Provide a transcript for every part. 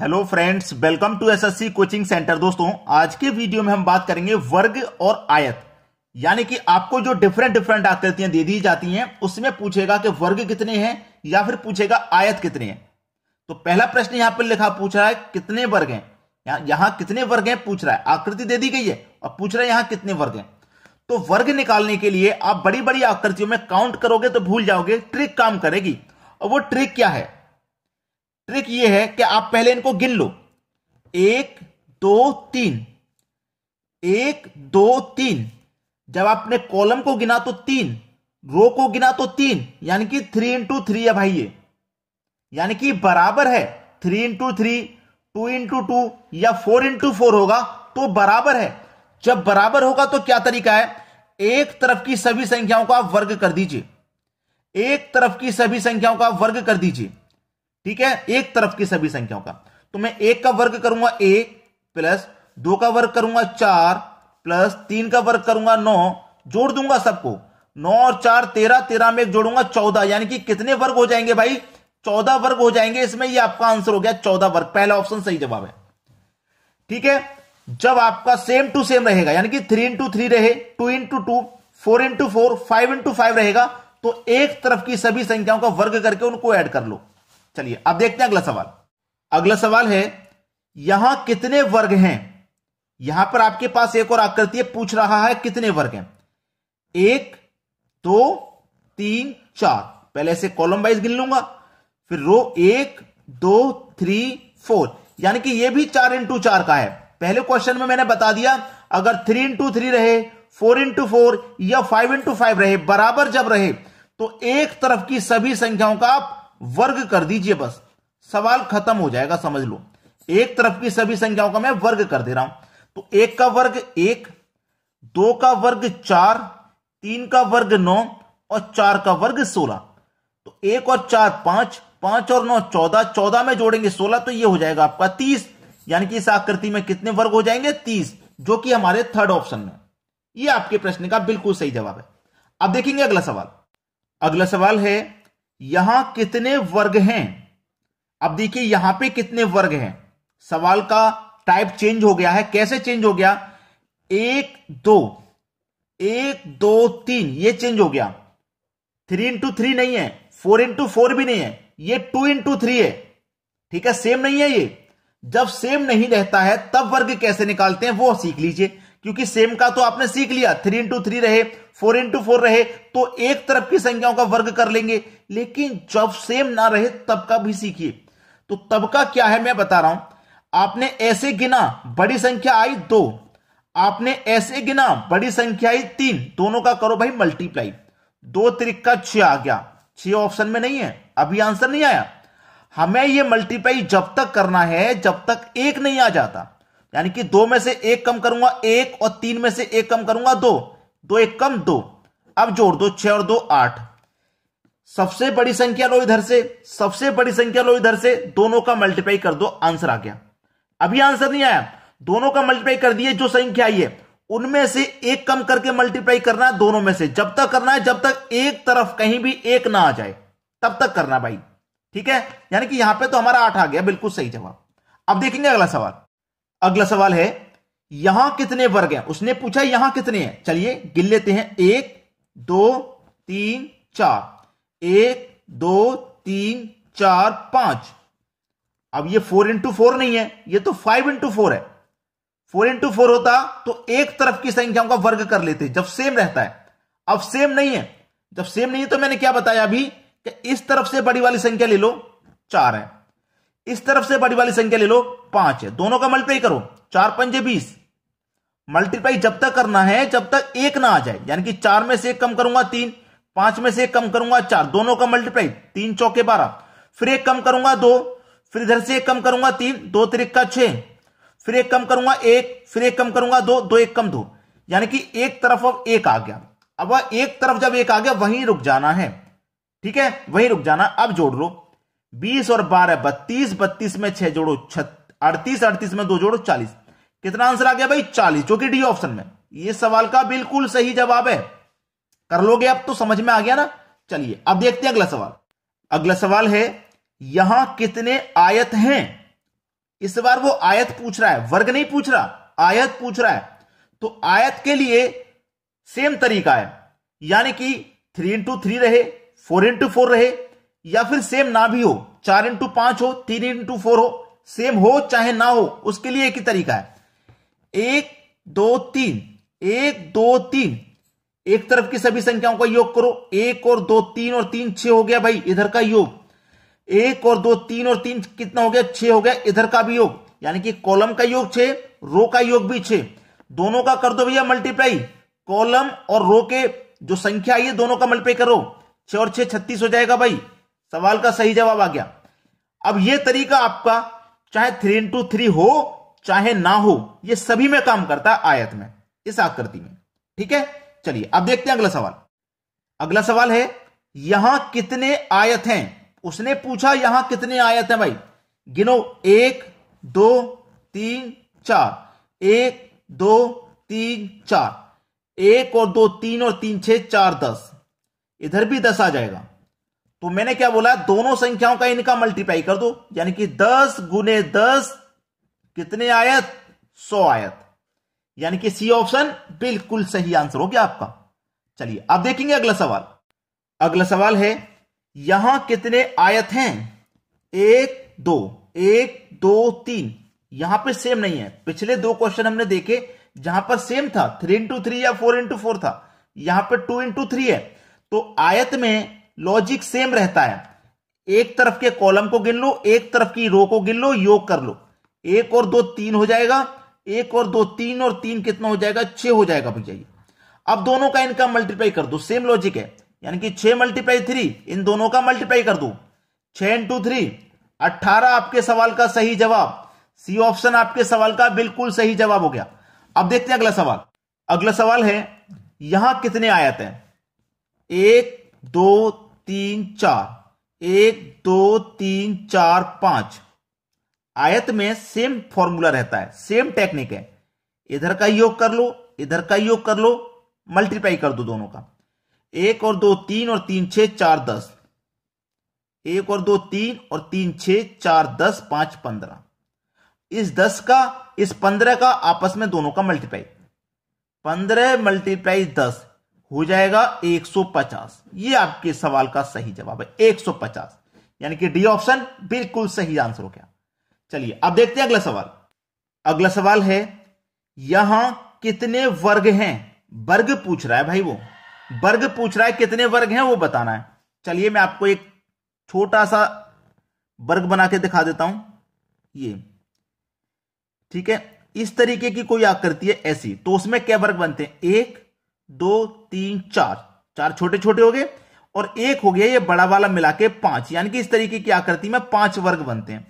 hello friends welcome to SSC coaching centre दोस्तों आज के वीडियो में हम बात करेंगे वर्ग और आयत यानी कि आपको जो डिफरेंट डिफरेंट आकृतियां दे दी जाती हैं उसमें पूछेगा कि वर्ग कितने हैं या फिर पूछेगा आयत कितने हैं तो पहला प्रश्न यहां पर लिखा पूछ रहा है कितने वर्ग हैं यहां कितने वर्ग हैं पूछ रहा है आकृति दे दी गई है और पूछ रहा है यहां कितने वर्ग हैं तो वर्ग निकालने के लिए आप बड़ी बड़ी आकृतियों में काउंट करोगे तो भूल जाओगे ट्रिक काम करेगी और वो ट्रिक क्या है ट्रिक तो ये है कि आप पहले इनको गिन लो एक दो तीन एक दो तीन जब आपने कॉलम को गिना तो तीन रो को गिना तो तीन यानी कि थ्री इंटू थ्री है भाई ये यानी कि बराबर है three into three two into two या फोर इंटू फोर होगा तो बराबर है जब बराबर होगा तो क्या तरीका है एक तरफ की सभी संख्याओं का वर्ग कर दीजिए एक तरफ की सभी संख्याओं का वर्ग कर दीजिए ठीक है एक तरफ की सभी संख्याओं का तो मैं एक का वर्ग करूंगा एक प्लस दो का वर्ग करूंगा चार प्लस तीन का वर्ग करूंगा नौ जोड़ दूंगा सबको नौ और चार तेरह तेरह में एक जोड़ूंगा चौदह यानी कि कितने वर्ग हो जाएंगे भाई चौदह वर्ग हो जाएंगे इसमें ये आपका आंसर हो गया चौदह वर्ग पहला ऑप्शन सही जवाब है ठीक है जब आपका सेम टू सेम रहेगा यानी कि थ्री इंटू थ्री रहे two into two four into four five into five रहेगा तो एक तरफ की सभी संख्याओं का वर्ग करके उनको ऐड कर लो चलिए अब देखते हैं अगला सवाल अगला सवाल है यहां कितने वर्ग हैं यहां पर आपके पास एक और आकृति पूछ रहा है कितने वर्ग हैं एक दो तीन चार पहले से कॉलम वाइज गिन लूंगा फिर रो एक दो थ्री फोर यानी कि यह भी चार इंटू चार का है पहले क्वेश्चन में मैंने बता दिया अगर थ्री इंटू थ्री रहे फोर इंटू फोर या फाइव इंटू फाइव रहे बराबर जब रहे तो एक तरफ की सभी संख्याओं का आप वर्ग कर दीजिए बस सवाल खत्म हो जाएगा समझ लो एक तरफ की सभी संख्याओं का मैं वर्ग कर दे रहा हूं तो एक का वर्ग एक दो का वर्ग चार तीन का वर्ग नौ और चार का वर्ग सोलह तो एक और चार पांच पांच और नौ चौदह चौदह में जोड़ेंगे सोलह तो ये हो जाएगा आपका तीस यानी कि इस आकृति में कितने वर्ग हो जाएंगे तीस जो कि हमारे थर्ड ऑप्शन में ये आपके प्रश्न का बिल्कुल सही जवाब है अब देखेंगे अगला सवाल अगला सवाल है यहां कितने वर्ग हैं अब देखिए यहां पे कितने वर्ग हैं सवाल का टाइप चेंज हो गया है कैसे चेंज हो गया एक दो एक दो तीन ये चेंज हो गया थ्री इंटू थ्री नहीं है फोर इंटू फोर भी नहीं है ये टू इंटू थ्री है ठीक है सेम नहीं है ये जब सेम नहीं रहता है तब वर्ग कैसे निकालते हैं वो सीख लीजिए क्योंकि सेम का तो आपने सीख लिया थ्री इंटू थ्री रहे फोर इंटू फोर रहे तो एक तरफ की संख्याओं का वर्ग कर लेंगे लेकिन जब सेम ना रहे तब का भी सीखिए तो तब का क्या है मैं बता रहा हूं आपने ऐसे गिना बड़ी संख्या आई दो आपने ऐसे गिना बड़ी संख्या आई तीन दोनों का करो भाई मल्टीप्लाई दो त्रिक्का छ आ गया छ ऑप्शन में नहीं है अभी आंसर नहीं आया हमें यह मल्टीप्लाई जब तक करना है जब तक एक नहीं आ जाता यानी कि दो में से एक कम करूंगा एक और तीन में से एक कम करूंगा दो दो एक कम दो अब जोड़ दो छह और दो आठ सबसे बड़ी संख्या लो इधर से सबसे बड़ी संख्या लो इधर से दोनों का मल्टीप्लाई कर दो आंसर आ गया अभी आंसर नहीं आया दोनों का मल्टीप्लाई कर दिए जो संख्या आई है उनमें से एक कम करके मल्टीप्लाई करना है दोनों में से जब तक करना है जब तक एक तरफ कहीं भी एक ना आ जाए तब तक करना भाई ठीक है यानी कि यहां पे तो हमारा आठ आ गया बिल्कुल सही जवाब अब देखेंगे अगला सवाल अगला सवाल है यहां कितने वर्ग हैं उसने पूछा यहां कितने हैं चलिए गिन लेते हैं एक दो तीन चार एक दो तीन चार पांच अब ये फोर इंटू फोर नहीं है ये तो फाइव इंटू फोर है फोर इंटू फोर होता तो एक तरफ की संख्याओं का वर्ग कर लेते जब सेम रहता है अब सेम नहीं है जब सेम नहीं है तो मैंने क्या बताया अभी कि इस तरफ से बड़ी वाली संख्या ले लो चार है इस तरफ से बड़ी वाली संख्या ले लो पांच है दोनों का मल्टीप्लाई करो चार पंजे बीस मल्टीप्लाई जब तक करना है जब तक एक ना आ जाए यानी कि चार में से एक कम करूंगा तीन पांच में से एक कम करूंगा चार दोनों का मल्टीप्लाई तीन चौके बारह फिर एक कम करूंगा दो फिर इधर से एक कम करूंगा तीन दो तरीक का छह फिर एक कम करूंगा एक फिर एक कम करूंगा दो दो एक कम दो यानी कि एक तरफ अब एक आ गया अब एक तरफ जब एक आ गया वहीं रुक जाना है ठीक है वहीं रुक जाना अब जोड़ लो बीस और बारह बत्तीस बत्तीस में छह जोड़ो अड़तीस अड़तीस में दो जोड़ो चालीस कितना आंसर आ गया भाई चालीस जो कि डी ऑप्शन में ये सवाल का बिल्कुल सही जवाब है कर लोगे अब तो समझ में आ गया ना चलिए अब देखते हैं अगला सवाल अगला सवाल है यहां कितने आयत हैं इस बार वो आयत पूछ रहा है वर्ग नहीं पूछ रहा आयत पूछ रहा है तो आयत के लिए सेम तरीका है यानी कि थ्री इंटू थ्री रहे फोर इंटू फोर रहे या फिर सेम ना भी हो चार इंटू पांच हो तीन इंटू फोर हो सेम हो चाहे ना हो उसके लिए एक ही तरीका है एक दो तीन एक दो तीन एक तरफ की सभी संख्याओं का योग करो एक और दो तीन और तीन छह हो गया भाई इधर का योग एक और दो तीन और तीन कितना हो गया छह हो गया इधर का भी योग यानी कि कॉलम का योग छे रो का योग भी छे दोनों का कर दो भैया मल्टीप्लाई कॉलम और रो के जो संख्या आई है दोनों का मल्टीप्लाई करो छ और छह छत्तीस हो जाएगा भाई सवाल का सही जवाब आ गया अब यह तरीका आपका चाहे थ्री इंटू थ्री हो चाहे ना हो यह सभी में काम करता है आयत में इस आकृति में ठीक है चलिए अब देखते हैं अगला सवाल अगला सवाल है यहां कितने आयत हैं उसने पूछा यहां कितने आयत हैं भाई गिनो एक दो तीन चार एक दो तीन चार एक और दो तीन और तीन छह चार दस इधर भी दस आ जाएगा तो मैंने क्या बोला दोनों संख्याओं का इनका मल्टीप्लाई कर दो यानी कि दस गुने दस कितने आयत सौ आयत यानी कि सी ऑप्शन बिल्कुल सही आंसर हो गया आपका चलिए अब देखेंगे अगला सवाल अगला सवाल है यहां कितने आयत हैं एक दो एक दो तीन यहां पे सेम नहीं है पिछले दो क्वेश्चन हमने देखे जहां पर सेम था थ्री इंटू थ्री या फोर इंटू फोर था यहां पर टू इंटू थ्री है तो आयत में लॉजिक सेम रहता है एक तरफ के कॉलम को गिन लो एक तरफ की रो को गिन लो योग कर लो एक और दो तीन हो जाएगा एक और दो तीन और तीन कितना हो जाएगा छह हो जाएगा भैया अब दोनों का इनका मल्टीप्लाई कर दो सेम लॉजिक है यानी कि छह मल्टीप्लाई थ्री इन दोनों का मल्टीप्लाई कर दो छह इंटू थ्री अट्ठारह आपके सवाल का सही जवाब सी ऑप्शन आपके सवाल का बिल्कुल सही जवाब हो गया अब देखते हैं अगला सवाल अगला सवाल है यहां कितने आयत हैं एक दो तीन चार एक दो तीन चार पांच आयत में सेम फॉर्मूला रहता है सेम टेक्निक है इधर का योग कर लो इधर का योग कर लो मल्टीप्लाई कर दो दोनों का एक और दो तीन और तीन छह चार दस एक और दो तीन और तीन छह चार दस पांच पंद्रह इस दस का इस पंद्रह का आपस में दोनों का मल्टीप्लाई पंद्रह मल्टीप्लाई दस हो जाएगा 150 ये आपके सवाल का सही जवाब है 150 यानी कि डी ऑप्शन बिल्कुल सही आंसर हो गया चलिए अब देखते हैं अगला सवाल अगला सवाल है यहां कितने वर्ग हैं वर्ग पूछ रहा है भाई वो वर्ग पूछ रहा है कितने वर्ग हैं वो बताना है चलिए मैं आपको एक छोटा सा वर्ग बना के दिखा देता हूं ये ठीक है इस तरीके की कोई आकृति है ऐसी तो उसमें क्या वर्ग बनते हैं एक दो तीन चार चार छोटे छोटे हो गए और एक हो गया ये बड़ा वाला मिला के पांच यानी कि इस तरीके की आकृति में पांच वर्ग बनते हैं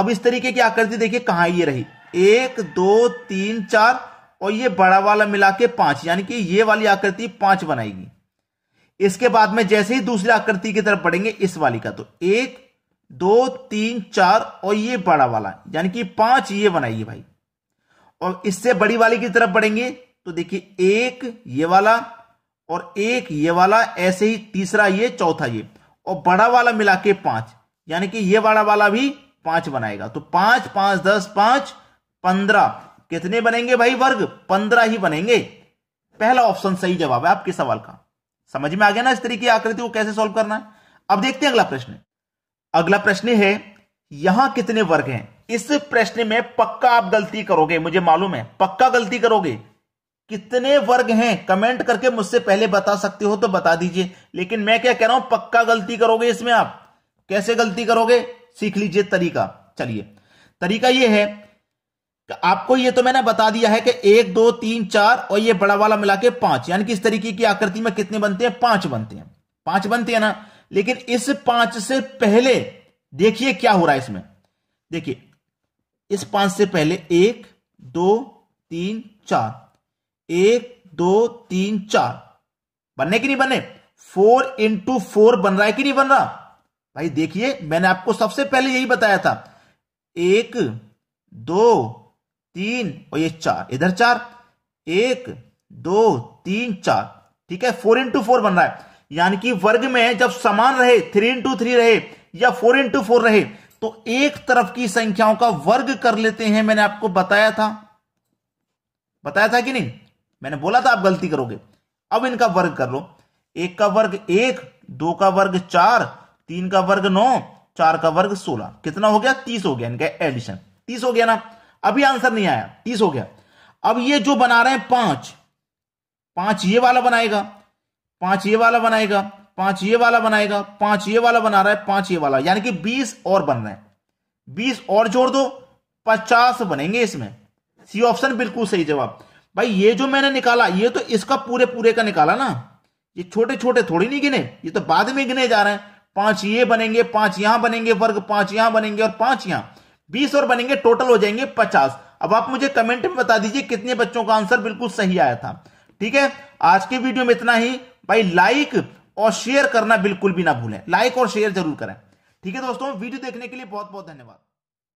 अब इस तरीके की आकृति देखिए कहां ये रही एक दो तीन चार और ये बड़ा वाला मिला के पांच यानी कि ये वाली आकृति पांच बनाएगी इसके बाद में जैसे ही दूसरी आकृति की तरफ बढ़ेंगे इस वाली का तो एक दो तीन चार और ये बड़ा वाला यानी कि पांच ये बनाइए भाई और इससे बड़ी वाली की तरफ बढ़ेंगे तो देखिए एक ये वाला और एक ये वाला ऐसे ही तीसरा ये चौथा ये और बड़ा वाला मिला के पांच यानी कि ये बड़ा वाला भी पांच बनाएगा तो पांच पांच दस पांच पंद्रह कितने बनेंगे भाई वर्ग पंद्रह ही बनेंगे पहला ऑप्शन सही जवाब है आपके सवाल का समझ में आ गया ना इस तरीके आकृति को कैसे सॉल्व करना है अब देखते हैं अगला प्रश्न अगला प्रश्न है यहां कितने वर्ग हैं इस प्रश्न में पक्का आप गलती करोगे मुझे मालूम है पक्का गलती करोगे कितने वर्ग हैं कमेंट करके मुझसे पहले बता सकते हो तो बता दीजिए लेकिन मैं क्या कह रहा हूं पक्का गलती करोगे इसमें आप कैसे गलती करोगे सीख लीजिए तरीका चलिए तरीका यह है कि आपको यह तो मैंने बता दिया है कि एक दो तीन चार और ये बड़ा वाला मिला के पांच यानी कि इस तरीके की आकृति में कितने बनते हैं पांच बनते हैं पांच बनते हैं ना लेकिन इस पांच से पहले देखिए क्या हो रहा है इसमें देखिए इस पांच से पहले एक दो तीन चार एक दो तीन चार बनने की नहीं बने फोर इंटू फोर बन रहा है कि नहीं बन रहा भाई देखिए मैंने आपको सबसे पहले यही बताया था एक दो तीन और ये चार इधर चार एक दो तीन चार ठीक है फोर इंटू फोर बन रहा है यानी कि वर्ग में जब समान रहे थ्री इंटू थ्री रहे या फोर इंटू फोर रहे तो एक तरफ की संख्याओं का वर्ग कर लेते हैं मैंने आपको बताया था बताया था कि नहीं मैंने बोला था आप गलती करोगे अब इनका वर्ग कर लो एक का वर्ग एक दो का वर्ग चार तीन का वर्ग नौ चार का वर्ग सोलह कितना हो गया तीस हो गया इनका एडिशन तीस हो गया ना अभी आंसर नहीं आया तीस हो गया अब ये जो बना रहे हैं पांच पांच ये वाला बनाएगा पांच ये वाला बनाएगा पांच ये वाला बनाएगा पांच ये वाला बना रहा है पांच ये वाला यानी कि बीस और बन रहे हैं बीस और जोड़ दो पचास बनेंगे इसमें सी ऑप्शन बिल्कुल सही जवाब भाई ये जो मैंने निकाला ये तो इसका पूरे पूरे का निकाला ना ये छोटे छोटे थोड़ी नहीं गिने ये तो बाद में गिने जा रहे हैं पांच ये बनेंगे पांच यहां बनेंगे वर्ग पांच यहां बनेंगे और पांच यहां बीस और बनेंगे टोटल हो जाएंगे पचास अब आप मुझे कमेंट में बता दीजिए कितने बच्चों का आंसर बिल्कुल सही आया था ठीक है आज के वीडियो में इतना ही भाई लाइक और शेयर करना बिल्कुल भी ना भूलें लाइक और शेयर जरूर करें ठीक है दोस्तों वीडियो देखने के लिए बहुत बहुत धन्यवाद